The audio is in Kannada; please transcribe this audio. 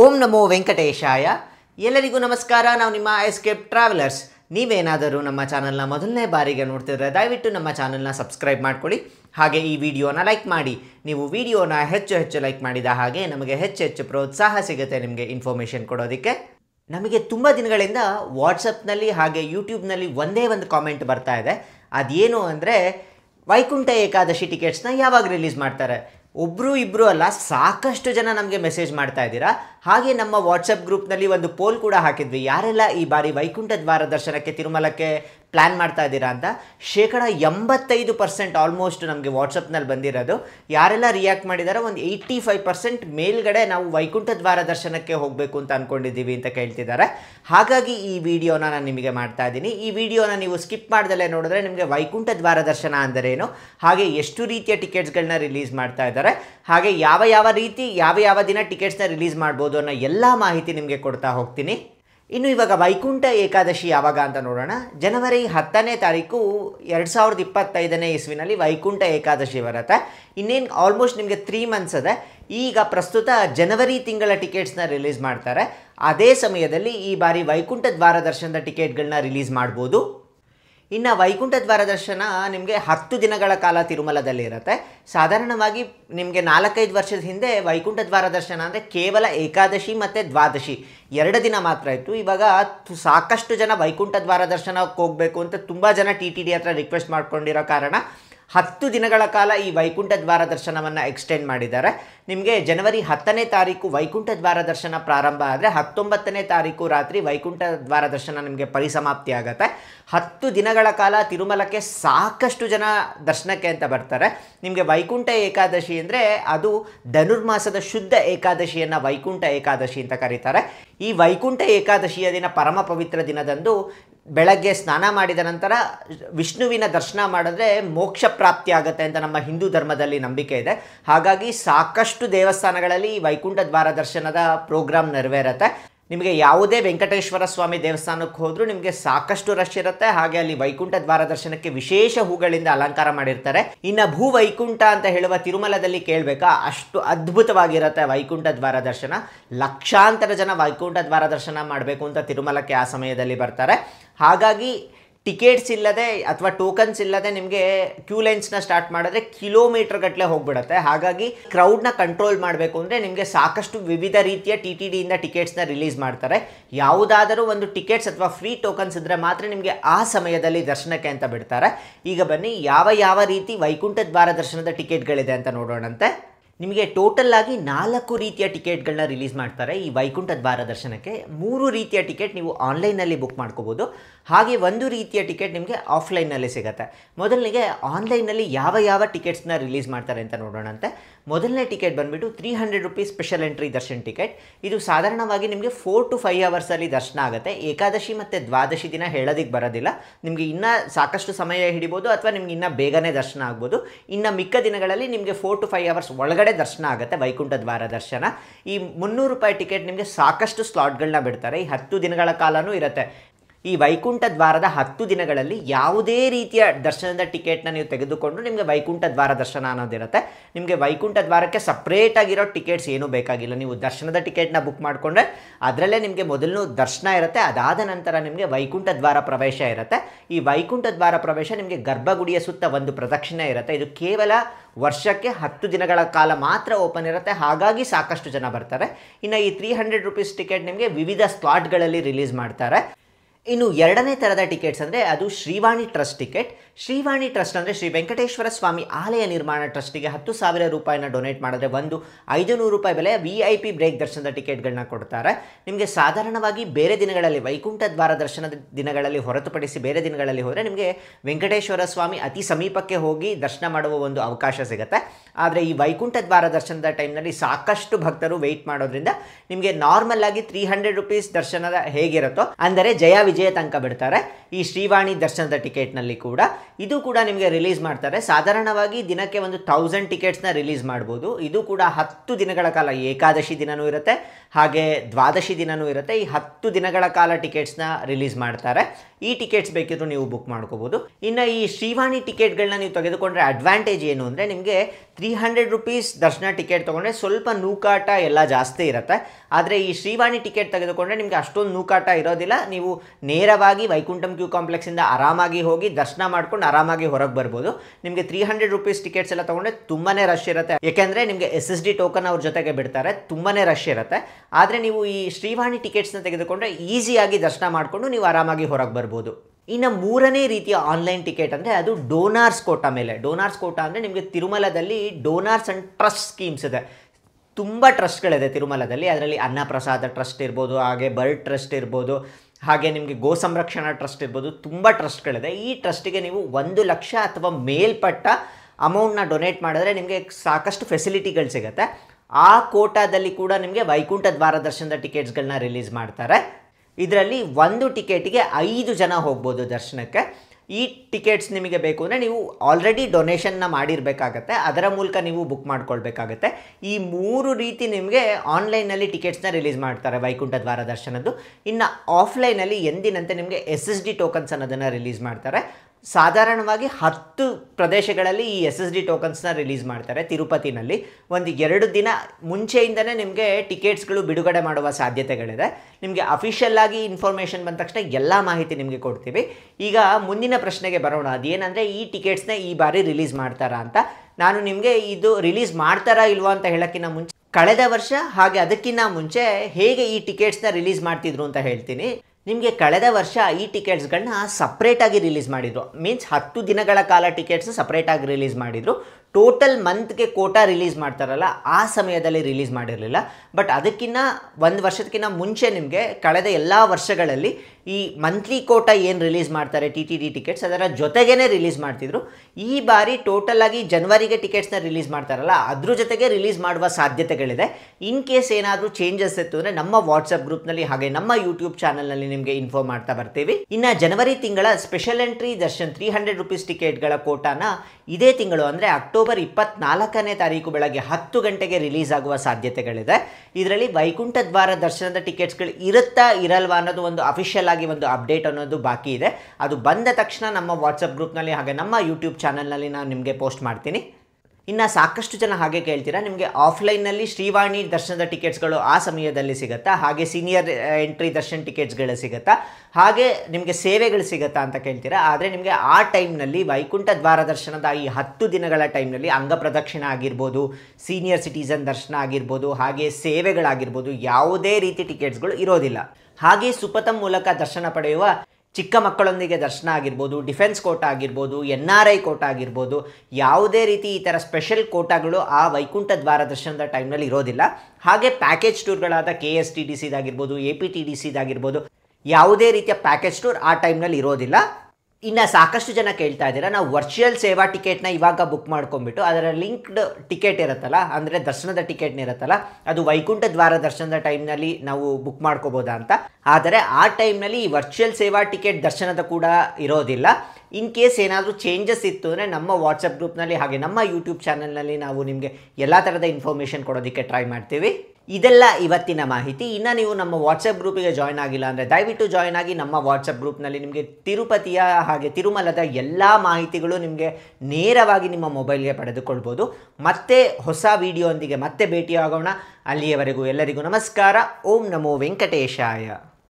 ಓಂ ನಮೋ ವೆಂಕಟೇಶಾಯ ಎಲ್ಲರಿಗೂ ನಮಸ್ಕಾರ ನಾವು ನಿಮ್ಮ ಎಸ್ಕೇಪ್ ಟ್ರಾವೆಲರ್ಸ್ ನೀವೇನಾದರೂ ನಮ್ಮ ಚಾನಲ್ನ ಮೊದಲನೇ ಬಾರಿಗೆ ನೋಡ್ತಿದ್ರೆ ದಯವಿಟ್ಟು ನಮ್ಮ ಚಾನಲ್ನ ಸಬ್ಸ್ಕ್ರೈಬ್ ಮಾಡ್ಕೊಳ್ಳಿ ಹಾಗೆ ಈ ವಿಡಿಯೋನ ಲೈಕ್ ಮಾಡಿ ನೀವು ವಿಡಿಯೋನ ಹೆಚ್ಚು ಹೆಚ್ಚು ಲೈಕ್ ಮಾಡಿದ ಹಾಗೆ ನಮಗೆ ಹೆಚ್ಚು ಹೆಚ್ಚು ಪ್ರೋತ್ಸಾಹ ಸಿಗುತ್ತೆ ನಿಮಗೆ ಇನ್ಫಾರ್ಮೇಷನ್ ಕೊಡೋದಕ್ಕೆ ನಮಗೆ ತುಂಬ ದಿನಗಳಿಂದ ವಾಟ್ಸಪ್ನಲ್ಲಿ ಹಾಗೆ ಯೂಟ್ಯೂಬ್ನಲ್ಲಿ ಒಂದೇ ಒಂದು ಕಾಮೆಂಟ್ ಬರ್ತಾ ಇದೆ ಅದೇನು ಅಂದರೆ ವೈಕುಂಠ ಏಕಾದಶಿ ಟಿಕೆಟ್ಸ್ನ ಯಾವಾಗ ರಿಲೀಸ್ ಮಾಡ್ತಾರೆ ಒಬ್ಬರು ಇಬ್ಬರು ಅಲ್ಲ ಸಾಕಷ್ಟು ಜನ ನಮಗೆ ಮೆಸೇಜ್ ಮಾಡ್ತಾ ಇದ್ದೀರಾ ಹಾಗೆ ನಮ್ಮ ವಾಟ್ಸಪ್ ಗ್ರೂಪ್ನಲ್ಲಿ ಒಂದು ಪೋಲ್ ಕೂಡ ಹಾಕಿದ್ವಿ ಯಾರೆಲ್ಲ ಈ ಬಾರಿ ವೈಕುಂಠ ದ್ವಾರ ದರ್ಶನಕ್ಕೆ ತಿರುಮಲಕ್ಕೆ ಪ್ಲ್ಯಾನ್ ಮಾಡ್ತಾ ಇದ್ದೀರಾ ಅಂತ ಶೇಕಡ ಎಂಬತ್ತೈದು ಪರ್ಸೆಂಟ್ ಆಲ್ಮೋಸ್ಟ್ ನಮಗೆ ವಾಟ್ಸಪ್ನಲ್ಲಿ ಬಂದಿರೋದು ಯಾರೆಲ್ಲ ರಿಯಾಕ್ಟ್ ಮಾಡಿದ್ದಾರೆ ಒಂದು ಏಯ್ಟಿ ಫೈವ್ ಪರ್ಸೆಂಟ್ ಮೇಲ್ಗಡೆ ನಾವು ವೈಕುಂಠ ದ್ವಾರ ದರ್ಶನಕ್ಕೆ ಹೋಗಬೇಕು ಅಂತ ಅಂದ್ಕೊಂಡಿದ್ದೀವಿ ಅಂತ ಕೇಳ್ತಿದ್ದಾರೆ ಹಾಗಾಗಿ ಈ ವಿಡಿಯೋನ ನಾನು ನಿಮಗೆ ಮಾಡ್ತಾ ಇದ್ದೀನಿ ಈ ವಿಡಿಯೋನ ನೀವು ಸ್ಕಿಪ್ ಮಾಡ್ದಲೇ ನೋಡಿದ್ರೆ ನಿಮಗೆ ವೈಕುಂಠ ದ್ವಾರ ದರ್ಶನ ಅಂದರೇನು ಹಾಗೆ ಎಷ್ಟು ರೀತಿಯ ಟಿಕೆಟ್ಸ್ಗಳನ್ನ ರಿಲೀಸ್ ಮಾಡ್ತಾ ಇದ್ದಾರೆ ಹಾಗೆ ಯಾವ ಯಾವ ರೀತಿ ಯಾವ ಯಾವ ದಿನ ಟಿಕೆಟ್ಸ್ನ ರಿಲೀಸ್ ಮಾಡ್ಬೋದು ಆಗಿರ್ಬೋದು ಅನ್ನೋ ಎಲ್ಲ ಮಾಹಿತಿ ನಿಮಗೆ ಕೊಡ್ತಾ ಹೋಗ್ತೀನಿ ಇನ್ನು ಇವಾಗ ವೈಕುಂಠ ಏಕಾದಶಿ ಯಾವಾಗ ಅಂತ ನೋಡೋಣ ಜನವರಿ ಹತ್ತನೇ ತಾರೀಕು ಎರಡು ಸಾವಿರದ ಇಪ್ಪತ್ತೈದನೇ ಇಸ್ವಿನಲ್ಲಿ ವೈಕುಂಠ ಏಕಾದಶಿ ಬರುತ್ತೆ ಇನ್ನೇನು ಆಲ್ಮೋಸ್ಟ್ ನಿಮಗೆ ತ್ರೀ ಮಂತ್ಸ್ ಅದೇ ಈಗ ಪ್ರಸ್ತುತ ಜನವರಿ ತಿಂಗಳ ಟಿಕೆಟ್ಸ್ನ ರಿಲೀಸ್ ಮಾಡ್ತಾರೆ ಅದೇ ಸಮಯದಲ್ಲಿ ಈ ಬಾರಿ ವೈಕುಂಠ ದ್ವಾರ ದರ್ಶನದ ಟಿಕೆಟ್ಗಳನ್ನ ರಿಲೀಸ್ ಮಾಡ್ಬೋದು ಇನ್ನು ವೈಕುಂಠ ದ್ವಾರ ದರ್ಶನ ನಿಮಗೆ ಹತ್ತು ದಿನಗಳ ಕಾಲ ತಿರುಮಲದಲ್ಲಿ ಇರುತ್ತೆ ಸಾಧಾರಣವಾಗಿ ನಿಮಗೆ ನಾಲ್ಕೈದು ವರ್ಷದ ಹಿಂದೆ ವೈಕುಂಠ ದ್ವಾರ ದರ್ಶನ ಅಂದರೆ ಕೇವಲ ಏಕಾದಶಿ ಮತ್ತು ದ್ವಾದಶಿ ಎರಡು ದಿನ ಮಾತ್ರ ಇತ್ತು ಇವಾಗ ಸಾಕಷ್ಟು ಜನ ವೈಕುಂಠ ದ್ವಾರ ದರ್ಶನಕ್ಕೆ ಹೋಗಬೇಕು ಅಂತ ತುಂಬ ಜನ ಟಿ ಟಿ ಡಿ ಹತ್ರ ರಿಕ್ವೆಸ್ಟ್ ಮಾಡ್ಕೊಂಡಿರೋ ಕಾರಣ ಹತ್ತು ದಿನಗಳ ಕಾಲ ಈ ವೈಕುಂಠ ದ್ವಾರ ದರ್ಶನವನ್ನು ಎಕ್ಸ್ಟೆಂಡ್ ಮಾಡಿದ್ದಾರೆ ನಿಮಗೆ ಜನವರಿ ಹತ್ತನೇ ತಾರೀಕು ವೈಕುಂಠ ದ್ವಾರ ದರ್ಶನ ಪ್ರಾರಂಭ ಆದರೆ ಹತ್ತೊಂಬತ್ತನೇ ತಾರೀಕು ರಾತ್ರಿ ವೈಕುಂಠ ದ್ವಾರ ದರ್ಶನ ನಿಮಗೆ ಪರಿಸಮಾಪ್ತಿ ಆಗುತ್ತೆ ಹತ್ತು ದಿನಗಳ ಕಾಲ ತಿರುಮಲಕ್ಕೆ ಸಾಕಷ್ಟು ಜನ ದರ್ಶನಕ್ಕೆ ಅಂತ ಬರ್ತಾರೆ ನಿಮಗೆ ವೈಕುಂಠ ಏಕಾದಶಿ ಅಂದರೆ ಅದು ಧನುರ್ಮಾಸದ ಶುದ್ಧ ಏಕಾದಶಿಯನ್ನು ವೈಕುಂಠ ಏಕಾದಶಿ ಅಂತ ಕರೀತಾರೆ ಈ ವೈಕುಂಠ ಏಕಾದಶಿಯ ದಿನ ಪರಮ ಪವಿತ್ರ ದಿನದಂದು ಬೆಳಗ್ಗೆ ಸ್ನಾನ ಮಾಡಿದ ನಂತರ ವಿಷ್ಣುವಿನ ದರ್ಶನ ಮಾಡಿದ್ರೆ ಮೋಕ್ಷ ಪ್ರಾಪ್ತಿ ಆಗುತ್ತೆ ಅಂತ ನಮ್ಮ ಹಿಂದೂ ಧರ್ಮದಲ್ಲಿ ನಂಬಿಕೆ ಇದೆ ಹಾಗಾಗಿ ಸಾಕಷ್ಟು ದೇವಸ್ಥಾನಗಳಲ್ಲಿ ವೈಕುಂಠ ದ್ವಾರ ದರ್ಶನದ ಪ್ರೋಗ್ರಾಮ್ ನೆರವೇರುತ್ತೆ ನಿಮಗೆ ಯಾವುದೇ ವೆಂಕಟೇಶ್ವರ ಸ್ವಾಮಿ ದೇವಸ್ಥಾನಕ್ಕೆ ಹೋದರೂ ನಿಮಗೆ ಸಾಕಷ್ಟು ರಶ್ ಇರುತ್ತೆ ಹಾಗೆ ಅಲ್ಲಿ ವೈಕುಂಠ ದ್ವಾರ ದರ್ಶನಕ್ಕೆ ವಿಶೇಷ ಹೂಗಳಿಂದ ಅಲಂಕಾರ ಮಾಡಿರ್ತಾರೆ ಇನ್ನು ಭೂ ವೈಕುಂಠ ಅಂತ ಹೇಳುವ ತಿರುಮಲದಲ್ಲಿ ಕೇಳಬೇಕಾ ಅಷ್ಟು ಅದ್ಭುತವಾಗಿರುತ್ತೆ ವೈಕುಂಠ ದ್ವಾರ ದರ್ಶನ ಲಕ್ಷಾಂತರ ಜನ ವೈಕುಂಠ ದ್ವಾರ ದರ್ಶನ ಮಾಡಬೇಕು ಅಂತ ತಿರುಮಲಕ್ಕೆ ಆ ಸಮಯದಲ್ಲಿ ಬರ್ತಾರೆ ಹಾಗಾಗಿ ಟಿಕೆಟ್ಸ್ ಇಲ್ಲದೆ ಅಥವಾ ಟೋಕನ್ಸ್ ಇಲ್ಲದೆ ನಿಮಗೆ ಕ್ಯೂ ಲೈನ್ಸ್ನ ಸ್ಟಾರ್ಟ್ ಮಾಡಿದ್ರೆ ಕಿಲೋಮೀಟರ್ ಗಟ್ಟಲೆ ಹೋಗ್ಬಿಡುತ್ತೆ ಹಾಗಾಗಿ ಕ್ರೌಡ್ನ ಕಂಟ್ರೋಲ್ ಮಾಡಬೇಕು ಅಂದರೆ ನಿಮಗೆ ಸಾಕಷ್ಟು ವಿವಿಧ ರೀತಿಯ ಟಿ ಟಿ ಡಿಯಿಂದ ಟಿಕೆಟ್ಸ್ನ ರಿಲೀಸ್ ಮಾಡ್ತಾರೆ ಯಾವುದಾದರೂ ಒಂದು ಟಿಕೆಟ್ಸ್ ಅಥವಾ ಫ್ರೀ ಟೋಕನ್ಸ್ ಇದ್ದರೆ ಮಾತ್ರ ನಿಮಗೆ ಆ ಸಮಯದಲ್ಲಿ ದರ್ಶನಕ್ಕೆ ಅಂತ ಬಿಡ್ತಾರೆ ಈಗ ಬನ್ನಿ ಯಾವ ಯಾವ ರೀತಿ ವೈಕುಂಠ ದ್ವಾರ ದರ್ಶನದ ಟಿಕೆಟ್ಗಳಿದೆ ಅಂತ ನೋಡೋಣಂತೆ ನಿಮಗೆ ಟೋಟಲ್ ಆಗಿ ನಾಲ್ಕು ರೀತಿಯ ಟಿಕೆಟ್ಗಳನ್ನ ರಿಲೀಸ್ ಮಾಡ್ತಾರೆ ಈ ವೈಕುಂಠ ದ್ವಾರ ದರ್ಶನಕ್ಕೆ ಮೂರು ರೀತಿಯ ಟಿಕೆಟ್ ನೀವು ಆನ್ಲೈನಲ್ಲಿ ಬುಕ್ ಮಾಡ್ಕೋಬೋದು ಹಾಗೆ ಒಂದು ರೀತಿಯ ಟಿಕೆಟ್ ನಿಮಗೆ ಆಫ್ಲೈನಲ್ಲಿ ಸಿಗುತ್ತೆ ಮೊದಲನಿಗೆ ಆನ್ಲೈನಲ್ಲಿ ಯಾವ ಯಾವ ಟಿಕೆಟ್ಸ್ನ ರಿಲೀಸ್ ಮಾಡ್ತಾರೆ ಅಂತ ನೋಡೋಣಂತೆ ಮೊದಲನೇ ಟಿಕೆಟ್ ಬಂದುಬಿಟ್ಟು three hundred rupees special entry darshan ticket ಇದು ಸಾಧಾರಣವಾಗಿ ನಿಮಗೆ ಫೋರ್ ಟು ಫೈವ್ ಅವರ್ಸಲ್ಲಿ ದರ್ಶನ ಆಗುತ್ತೆ ಏಕಾದಶಿ ಮತ್ತು ದ್ವಾದಶಿ ದಿನ ಹೇಳೋದಕ್ಕೆ ಬರೋದಿಲ್ಲ ನಿಮಗೆ ಇನ್ನೂ ಸಾಕಷ್ಟು ಸಮಯ ಹಿಡಿಬೋದು ಅಥವಾ ನಿಮ್ಗೆ ಇನ್ನೂ ಬೇಗನೆ ದರ್ಶನ ಆಗ್ಬೋದು ಇನ್ನು ಮಿಕ್ಕ ದಿನಗಳಲ್ಲಿ ನಿಮಗೆ ಫೋರ್ ಟು ಫೈವ್ ಅವರ್ಸ್ ಒಳಗಡೆ ದರ್ಶನ ಆಗುತ್ತೆ ವೈಕುಂಠ ದ್ವಾರ ದರ್ಶನ ಈ ಮುನ್ನೂರು ರೂಪಾಯಿ ಟಿಕೆಟ್ ನಿಮಗೆ ಸಾಕಷ್ಟು ಸ್ಲಾಟ್ಗಳನ್ನ ಬಿಡ್ತಾರೆ ಈ ಹತ್ತು ದಿನಗಳ ಕಾಲನೂ ಇರುತ್ತೆ ಈ ವೈಕುಂಠ ದ್ವಾರದ ಹತ್ತು ದಿನಗಳಲ್ಲಿ ಯಾವುದೇ ರೀತಿಯ ದರ್ಶನದ ಟಿಕೆಟ್ನ ನೀವು ತೆಗೆದುಕೊಂಡು ನಿಮಗೆ ವೈಕುಂಠ ದ್ವಾರ ದರ್ಶನ ಅನ್ನೋದಿರುತ್ತೆ ನಿಮಗೆ ವೈಕುಂಠ ದ್ವಾರಕ್ಕೆ ಆಗಿರೋ ಟಿಕೆಟ್ಸ್ ಏನೂ ಬೇಕಾಗಿಲ್ಲ ನೀವು ದರ್ಶನದ ಟಿಕೆಟ್ನ ಬುಕ್ ಮಾಡಿಕೊಂಡ್ರೆ ಅದರಲ್ಲೇ ನಿಮಗೆ ಮೊದಲು ದರ್ಶನ ಇರುತ್ತೆ ಅದಾದ ನಂತರ ನಿಮಗೆ ವೈಕುಂಠ ದ್ವಾರ ಪ್ರವೇಶ ಇರುತ್ತೆ ಈ ವೈಕುಂಠ ದ್ವಾರ ಪ್ರವೇಶ ನಿಮಗೆ ಗರ್ಭಗುಡಿಯ ಸುತ್ತ ಒಂದು ಪ್ರದಕ್ಷಿಣೆ ಇರುತ್ತೆ ಇದು ಕೇವಲ ವರ್ಷಕ್ಕೆ ಹತ್ತು ದಿನಗಳ ಕಾಲ ಮಾತ್ರ ಓಪನ್ ಇರುತ್ತೆ ಹಾಗಾಗಿ ಸಾಕಷ್ಟು ಜನ ಬರ್ತಾರೆ ಇನ್ನು ಈ ತ್ರೀ ಹಂಡ್ರೆಡ್ ರುಪೀಸ್ ಟಿಕೆಟ್ ನಿಮಗೆ ವಿವಿಧ ಸ್ಲಾಟ್ಗಳಲ್ಲಿ ರಿಲೀಸ್ ಮಾಡ್ತಾರೆ ಇನ್ನು ಎರಡನೇ ಥರದ ಟಿಕೆಟ್ಸ್ ಅಂದರೆ ಅದು Srivani trust ticket Srivani trust ಅಂದರೆ ಶ್ರೀ ವೆಂಕಟೇಶ್ವರ ಸ್ವಾಮಿ ಆಲಯ ನಿರ್ಮಾಣ ಟ್ರಸ್ಟಿಗೆ ಹತ್ತು ಸಾವಿರ ರೂಪಾಯಿನ ಡೊನೇಟ್ ಮಾಡಿದ್ರೆ ಒಂದು ಐದು ನೂರು ರೂಪಾಯಿ ಬೆಲೆ ವಿ ಐ ಪಿ ಬ್ರೇಕ್ ದರ್ಶನದ ಟಿಕೆಟ್ಗಳನ್ನ ಕೊಡ್ತಾರೆ ನಿಮಗೆ ಸಾಧಾರಣವಾಗಿ ಬೇರೆ ದಿನಗಳಲ್ಲಿ ವೈಕುಂಠ ದ್ವಾರ ದರ್ಶನದ ದಿನಗಳಲ್ಲಿ ಹೊರತುಪಡಿಸಿ ಬೇರೆ ದಿನಗಳಲ್ಲಿ ಹೋದರೆ ನಿಮಗೆ ವೆಂಕಟೇಶ್ವರ ಸ್ವಾಮಿ ಅತಿ ಸಮೀಪಕ್ಕೆ ಹೋಗಿ ದರ್ಶನ ಮಾಡುವ ಒಂದು ಅವಕಾಶ ಸಿಗುತ್ತೆ ಆದರೆ ಈ ವೈಕುಂಠ ದ್ವಾರ ದರ್ಶನದ ಟೈಮ್ನಲ್ಲಿ ಸಾಕಷ್ಟು ಭಕ್ತರು ವೆಯ್ಟ್ ಮಾಡೋದ್ರಿಂದ ನಿಮಗೆ ನಾರ್ಮಲ್ ಆಗಿ ತ್ರೀ ಹಂಡ್ರೆಡ್ ರುಪೀಸ್ ದರ್ಶನದ ಹೇಗಿರುತ್ತೋ ಅಂದರೆ ಜಯ ವಿಜಯ ತನಕ ಬಿಡ್ತಾರೆ ಈ ಶ್ರೀವಾಣಿ ದರ್ಶನದ ಟಿಕೆಟ್ನಲ್ಲಿ ಕೂಡ ಇದು ಕೂಡ ನಿಮಗೆ ರಿಲೀಸ್ ಮಾಡ್ತಾರೆ ಸಾಧಾರಣವಾಗಿ ದಿನಕ್ಕೆ ಒಂದು ಥೌಸಂಡ್ ಟಿಕೆಟ್ಸ್ನ ರಿಲೀಸ್ ಮಾಡ್ಬೋದು ಇದು ಕೂಡ ಹತ್ತು ದಿನಗಳ ಕಾಲ ಏಕಾದಶಿ ದಿನವೂ ಇರುತ್ತೆ ಹಾಗೆ ದ್ವಾದಶಿ ದಿನವೂ ಇರುತ್ತೆ ಈ ಹತ್ತು ದಿನಗಳ ಕಾಲ ಟಿಕೆಟ್ಸ್ನ ರಿಲೀಸ್ ಮಾಡ್ತಾರೆ ಈ ಟಿಕೆಟ್ಸ್ ಬೇಕಿದ್ರು ನೀವು ಬುಕ್ ಮಾಡ್ಕೋಬೋದು ಇನ್ನು ಈ ಶ್ರೀವಾಣಿ ಟಿಕೆಟ್ಗಳನ್ನ ನೀವು ತೆಗೆದುಕೊಂಡ್ರೆ ಅಡ್ವಾಂಟೇಜ್ ಏನು ಅಂದರೆ ನಿಮಗೆ three hundred rupees darshan ticket ತೊಗೊಂಡ್ರೆ ಸ್ವಲ್ಪ ನೂಕಾಟ ಎಲ್ಲ ಜಾಸ್ತಿ ಇರುತ್ತೆ ಆದರೆ ಈ ಶ್ರೀವಾಣಿ ಟಿಕೆಟ್ ತೆಗೆದುಕೊಂಡ್ರೆ ನಿಮಗೆ ಅಷ್ಟೊಂದು ನೂಕಾಟ ಇರೋದಿಲ್ಲ ನೀವು ನೇರವಾಗಿ ವೈಕುಂಠಂ ಕ್ಯೂ ಕಾಂಪ್ಲೆಕ್ಸಿಂದ ಆರಾಮಾಗಿ ಹೋಗಿ ದರ್ಶನ ಮಾಡ್ಕೊಂಡು ಆರಾಮಾಗಿ ಹೊರಗೆ ಬರ್ಬೋದು ನಿಮಗೆ ತ್ರೀ ಹಂಡ್ರೆಡ್ ರುಪೀಸ್ ಟಿಕೆಟ್ಸ್ ಎಲ್ಲ ತೊಗೊಂಡ್ರೆ ತುಂಬಾ ರಶ್ ಇರುತ್ತೆ ಯಾಕೆಂದರೆ ನಿಮಗೆ ಎಸ್ ಎಸ್ ಡಿ ಟೋಕನ್ ಅವ್ರ ಜೊತೆಗೆ ಬಿಡ್ತಾರೆ ತುಂಬಾ ರಶ್ ಇರುತ್ತೆ ಆದರೆ ನೀವು ಈ ಶ್ರೀವಾಣಿ ಟಿಕೆಟ್ಸ್ನ ತೆಗೆದುಕೊಂಡ್ರೆ ಈಸಿಯಾಗಿ ದರ್ಶನ ಮಾಡಿಕೊಂಡು ನೀವು ಆರಾಮಾಗಿ ಹೊರಗೆ ಬರ್ಬೋದು ಇನ್ನು ಮೂರನೇ ರೀತಿಯ ಆನ್ಲೈನ್ ಟಿಕೆಟ್ ಅಂದರೆ ಅದು ಡೋನಾರ್ಸ್ ಕೋಟ ಮೇಲೆ ಡೋನಾರ್ಸ್ ಕೋಟ ಅಂದರೆ ನಿಮಗೆ ತಿರುಮಲದಲ್ಲಿ ಡೋನಾರ್ಸ್ ಆ್ಯಂಡ್ ಟ್ರಸ್ಟ್ ಸ್ಕೀಮ್ಸ್ ಇದೆ ತುಂಬ ಟ್ರಸ್ಟ್ಗಳಿದೆ ತಿರುಮಲದಲ್ಲಿ ಅದರಲ್ಲಿ ಅನ್ನಪ್ರಸಾದ ಟ್ರಸ್ಟ್ ಇರ್ಬೋದು ಹಾಗೆ ಬರ್ಡ್ ಟ್ರಸ್ಟ್ ಇರ್ಬೋದು ಹಾಗೆ ನಿಮಗೆ ಗೋ ಸಂರಕ್ಷಣಾ ಟ್ರಸ್ಟ್ ಇರ್ಬೋದು ತುಂಬ ಟ್ರಸ್ಟ್ಗಳಿದೆ ಈ ಟ್ರಸ್ಟಿಗೆ ನೀವು ಒಂದು ಲಕ್ಷ ಅಥವಾ ಮೇಲ್ಪಟ್ಟ ಅಮೌಂಟ್ನ ಡೊನೇಟ್ ಮಾಡಿದ್ರೆ ನಿಮಗೆ ಸಾಕಷ್ಟು ಫೆಸಿಲಿಟಿಗಳು ಸಿಗುತ್ತೆ ಆ ಕೋಟಾದಲ್ಲಿ ಕೂಡ ನಿಮಗೆ ವೈಕುಂಠ ದ್ವಾರ ದರ್ಶನದ ಟಿಕೆಟ್ಸ್ಗಳನ್ನ ರಿಲೀಸ್ ಮಾಡ್ತಾರೆ ಇದರಲ್ಲಿ ಒಂದು ಟಿಕೆಟ್ಗೆ ಐದು ಜನ ಹೋಗ್ಬೋದು ದರ್ಶನಕ್ಕೆ ಈ ಟಿಕೆಟ್ಸ್ ನಿಮಗೆ ಬೇಕು ಅಂದರೆ ನೀವು ಆಲ್ರೆಡಿ ಡೊನೇಷನ್ನ ಮಾಡಿರಬೇಕಾಗತ್ತೆ ಅದರ ಮೂಲಕ ನೀವು ಬುಕ್ ಮಾಡ್ಕೊಳ್ಬೇಕಾಗತ್ತೆ ಈ ಮೂರು ರೀತಿ ನಿಮಗೆ ಆನ್ಲೈನಲ್ಲಿ ಟಿಕೆಟ್ಸ್ನ ರಿಲೀಸ್ ಮಾಡ್ತಾರೆ ವೈಕುಂಠ ದ್ವಾರ ದರ್ಶನದ್ದು ಇನ್ನು ಆಫ್ಲೈನಲ್ಲಿ ಎಂದಿನಂತೆ ನಿಮಗೆ ಎಸ್ ಎಸ್ ಡಿ ಟೋಕನ್ಸ್ ಅನ್ನೋದನ್ನು ರಿಲೀಸ್ ಮಾಡ್ತಾರೆ ಸಾಧಾರಣವಾಗಿ ಹತ್ತು ಪ್ರದೇಶಗಳಲ್ಲಿ ಈ ಎಸ್ ಎಸ್ ಡಿ ಟೋಕನ್ಸ್ನ ರಿಲೀಸ್ ಮಾಡ್ತಾರೆ ತಿರುಪತಿನಲ್ಲಿ ಒಂದು ಎರಡು ದಿನ ಮುಂಚೆಯಿಂದನೇ ನಿಮಗೆ ಟಿಕೆಟ್ಸ್ಗಳು ಬಿಡುಗಡೆ ಮಾಡುವ ಸಾಧ್ಯತೆಗಳಿದೆ ನಿಮಗೆ ಅಫಿಷಿಯಲ್ ಆಗಿ ಇನ್ಫಾರ್ಮೇಷನ್ ಬಂದ ತಕ್ಷಣ ಎಲ್ಲ ಮಾಹಿತಿ ನಿಮಗೆ ಕೊಡ್ತೀವಿ ಈಗ ಮುಂದಿನ ಪ್ರಶ್ನೆಗೆ ಬರೋಣ ಅದೇನಂದರೆ ಈ ಟಿಕೆಟ್ಸ್ನ ಈ ಬಾರಿ ರಿಲೀಸ್ ಮಾಡ್ತಾರಾ ಅಂತ ನಾನು ನಿಮಗೆ ಇದು ರಿಲೀಸ್ ಮಾಡ್ತಾರಾ ಇಲ್ವಾ ಅಂತ ಹೇಳೋಕ್ಕಿಂತ ಮುಂಚೆ ಕಳೆದ ವರ್ಷ ಹಾಗೆ ಅದಕ್ಕಿಂತ ಮುಂಚೆ ಹೇಗೆ ಈ ಟಿಕೆಟ್ಸ್ನ ರಿಲೀಸ್ ಮಾಡ್ತಿದ್ರು ಅಂತ ಹೇಳ್ತೀನಿ ನಿಮಗೆ ಕಳೆದ ವರ್ಷ ಈ ಟಿಕೆಟ್ಸ್ಗಳನ್ನ ಸಪ್ರೇಟಾಗಿ ರಿಲೀಸ್ ಮಾಡಿದರು ಮೀನ್ಸ್ ಹತ್ತು ದಿನಗಳ ಕಾಲ ಟಿಕೆಟ್ಸ್ ಸಪ್ರೇಟಾಗಿ ರಿಲೀಸ್ ಮಾಡಿದರು ಟೋಟಲ್ ಮಂತ್ಗೆ ಕೋಟಾ ರಿಲೀಸ್ ಮಾಡ್ತಾರಲ್ಲ ಆ ಸಮಯದಲ್ಲಿ ರಿಲೀಸ್ ಮಾಡಿರಲಿಲ್ಲ ಬಟ್ ಅದಕ್ಕಿಂತ ಒಂದು ವರ್ಷದಕ್ಕಿಂತ ಮುಂಚೆ ನಿಮಗೆ ಕಳೆದ ಎಲ್ಲ ವರ್ಷಗಳಲ್ಲಿ ಈ ಮಂತ್ಲಿ ಕೋಟಾ ಏನು ರಿಲೀಸ್ ಮಾಡ್ತಾರೆ ಟಿ ಟಿ ಡಿ ಟಿಕೆಟ್ಸ್ ಅದರ ಜೊತೆಗೇ ರಿಲೀಸ್ ಮಾಡ್ತಿದ್ರು ಈ ಬಾರಿ ಟೋಟಲ್ ಆಗಿ ಜನ್ವರಿಗೆ ಟಿಕೆಟ್ಸ್ನ ರಿಲೀಸ್ ಮಾಡ್ತಾರಲ್ಲ ಅದ್ರ ಜೊತೆಗೆ ರಿಲೀಸ್ ಮಾಡುವ ಸಾಧ್ಯತೆಗಳಿದೆ ಇನ್ ಕೇಸ್ ಏನಾದರೂ ಚೇಂಜಸ್ ಇತ್ತು ಅಂದರೆ ನಮ್ಮ ವಾಟ್ಸಪ್ ಗ್ರೂಪ್ನಲ್ಲಿ ಹಾಗೆ ನಮ್ಮ ಯೂಟ್ಯೂಬ್ ಚಾನಲ್ನಲ್ಲಿ ನಿಮಗೆ ಇನ್ಫಾರ್ಮ್ ಮಾಡ್ತಾ ಬರ್ತೀವಿ ಇನ್ನು ಜನವರಿ ತಿಂಗಳ special entry darshan three hundred rupees ಟಿಕೆಟ್ಗಳ ಕೋಟಾನ ಇದೇ ತಿಂಗಳು ಅಂದರೆ ಅಕ್ಟೋಬರ್ ಅಕ್ಟೋಬರ್ ಇಪ್ಪತ್ನಾಲ್ಕನೇ ತಾರೀಕು ಬೆಳಗ್ಗೆ ಹತ್ತು ಗಂಟೆಗೆ ರಿಲೀಸ್ ಆಗುವ ಸಾಧ್ಯತೆಗಳಿದೆ ಇದರಲ್ಲಿ ವೈಕುಂಠ ದ್ವಾರ ದರ್ಶನದ ಟಿಕೆಟ್ಸ್ಗಳು ಇರುತ್ತಾ ಇರಲ್ವಾ ಅನ್ನೋದು ಒಂದು ಅಫಿಷಿಯಲ್ ಆಗಿ ಒಂದು ಅಪ್ಡೇಟ್ ಅನ್ನೋದು ಬಾಕಿ ಇದೆ ಅದು ಬಂದ ತಕ್ಷಣ ನಮ್ಮ ವಾಟ್ಸಪ್ ಗ್ರೂಪ್ನಲ್ಲಿ ಹಾಗೆ ನಮ್ಮ ಯೂಟ್ಯೂಬ್ ಚಾನಲ್ನಲ್ಲಿ ನಾನು ನಿಮಗೆ ಪೋಸ್ಟ್ ಮಾಡ್ತೀನಿ ಇನ್ನು ಸಾಕಷ್ಟು ಜನ ಹಾಗೆ ಕೇಳ್ತೀರಾ ನಿಮಗೆ ಆಫ್ಲೈನ್ನಲ್ಲಿ ಶ್ರೀವಾಣಿ ದರ್ಶನದ ಟಿಕೆಟ್ಸ್ಗಳು ಆ ಸಮಯದಲ್ಲಿ ಸಿಗುತ್ತಾ ಹಾಗೆ ಸೀನಿಯರ್ ಎಂಟ್ರಿ ದರ್ಶನ್ ಟಿಕೆಟ್ಸ್ಗಳು ಸಿಗುತ್ತಾ ಹಾಗೆ ನಿಮಗೆ ಸೇವೆಗಳು ಸಿಗುತ್ತಾ ಅಂತ ಕೇಳ್ತೀರಾ ಆದರೆ ನಿಮಗೆ ಆ ಟೈಮ್ನಲ್ಲಿ ವೈಕುಂಠ ದ್ವಾರ ದರ್ಶನದ ಈ ಹತ್ತು ದಿನಗಳ ಟೈಮ್ನಲ್ಲಿ ಅಂಗಪ್ರದಕ್ಷಿಣ ಆಗಿರ್ಬೋದು ಸೀನಿಯರ್ ಸಿಟಿಸನ್ ದರ್ಶನ ಆಗಿರ್ಬೋದು ಹಾಗೆ ಸೇವೆಗಳಾಗಿರ್ಬೋದು ಯಾವುದೇ ರೀತಿ ಟಿಕೆಟ್ಸ್ಗಳು ಇರೋದಿಲ್ಲ ಹಾಗೆ ಸುಪತಂ ಮೂಲಕ ದರ್ಶನ ಪಡೆಯುವ ಚಿಕ್ಕ ಮಕ್ಕಳೊಂದಿಗೆ ದರ್ಶನ ಆಗಿರ್ಬೋದು ಡಿಫೆನ್ಸ್ ಕೋಟ ಆಗಿರ್ಬೋದು ಎನ್ ಆರ್ ಐ ಕೋಟ ಆಗಿರ್ಬೋದು ಯಾವುದೇ ರೀತಿ ಈ ಥರ ಸ್ಪೆಷಲ್ ಕೋಟಾಗಳು ಆ ವೈಕುಂಠ ದ್ವಾರ ದರ್ಶನದ ಟೈಮ್ನಲ್ಲಿ ಇರೋದಿಲ್ಲ ಹಾಗೆ ಪ್ಯಾಕೇಜ್ ಟೂರ್ಗಳಾದ ಕೆ ಎಸ್ ಟಿ ಡಿ ಸಿದಾಗಿರ್ಬೋದು ಎ ಪಿ ಟಿ ಡಿ ಸಿದಾಗಿರ್ಬೋದು ಯಾವುದೇ ರೀತಿಯ ಪ್ಯಾಕೇಜ್ ಟೂರ್ ಆ ಟೈಮ್ನಲ್ಲಿ ಇರೋದಿಲ್ಲ ಇನ್ನು ಸಾಕಷ್ಟು ಜನ ಕೇಳ್ತಾ ಇದ್ದೀರಾ ನಾವು ವರ್ಚುಯಲ್ ಸೇವಾ ಟಿಕೆಟ್ನ ಇವಾಗ ಬುಕ್ ಮಾಡ್ಕೊಂಡ್ಬಿಟ್ಟು ಅದರ ಲಿಂಕ್ಡ್ ಟಿಕೆಟ್ ಇರುತ್ತಲ್ಲ ಅಂದರೆ ದರ್ಶನದ ಟಿಕೆಟ್ನ ಇರುತ್ತಲ್ಲ ಅದು ವೈಕುಂಠ ದ್ವಾರ ದರ್ಶನದ ಟೈಮ್ನಲ್ಲಿ ನಾವು ಬುಕ್ ಮಾಡ್ಕೋಬೋದಾ ಅಂತ ಆದರೆ ಆ ಟೈಮ್ನಲ್ಲಿ ಈ ವರ್ಚುವಲ್ ಸೇವಾ ಟಿಕೆಟ್ ದರ್ಶನದ ಕೂಡ ಇರೋದಿಲ್ಲ ಇನ್ ಕೇಸ್ ಏನಾದರೂ ಚೇಂಜಸ್ ಇತ್ತು ಅಂದರೆ ನಮ್ಮ ವಾಟ್ಸಪ್ ಗ್ರೂಪ್ನಲ್ಲಿ ಹಾಗೆ ನಮ್ಮ ಯೂಟ್ಯೂಬ್ ಚಾನಲ್ನಲ್ಲಿ ನಾವು ನಿಮಗೆ ಎಲ್ಲ ಥರದ ಇನ್ಫಾರ್ಮೇಷನ್ ಕೊಡೋದಕ್ಕೆ ಟ್ರೈ ಮಾಡ್ತೀವಿ ಇದೆಲ್ಲ ಇವತ್ತಿನ ಮಾಹಿತಿ ಇನ್ನು ನೀವು ನಮ್ಮ ವಾಟ್ಸಪ್ ಗ್ರೂಪಿಗೆ ಜಾಯ್ನ್ ಆಗಿಲ್ಲ ಅಂದರೆ ದಯವಿಟ್ಟು ಜಾಯ್ನ್ ಆಗಿ ನಮ್ಮ ವಾಟ್ಸಪ್ ಗ್ರೂಪ್ನಲ್ಲಿ ನಿಮಗೆ ತಿರುಪತಿಯ ಹಾಗೆ ತಿರುಮಲದ ಎಲ್ಲ ಮಾಹಿತಿಗಳು ನಿಮಗೆ ನೇರವಾಗಿ ನಿಮ್ಮ ಮೊಬೈಲ್ಗೆ ಪಡೆದುಕೊಳ್ಬೋದು ಮತ್ತೆ ಹೊಸ ವಿಡಿಯೋ ಮತ್ತೆ ಭೇಟಿಯಾಗೋಣ ಅಲ್ಲಿಯವರೆಗೂ ಎಲ್ಲರಿಗೂ ನಮಸ್ಕಾರ ಓಂ ನಮೋ ವೆಂಕಟೇಶಾಯ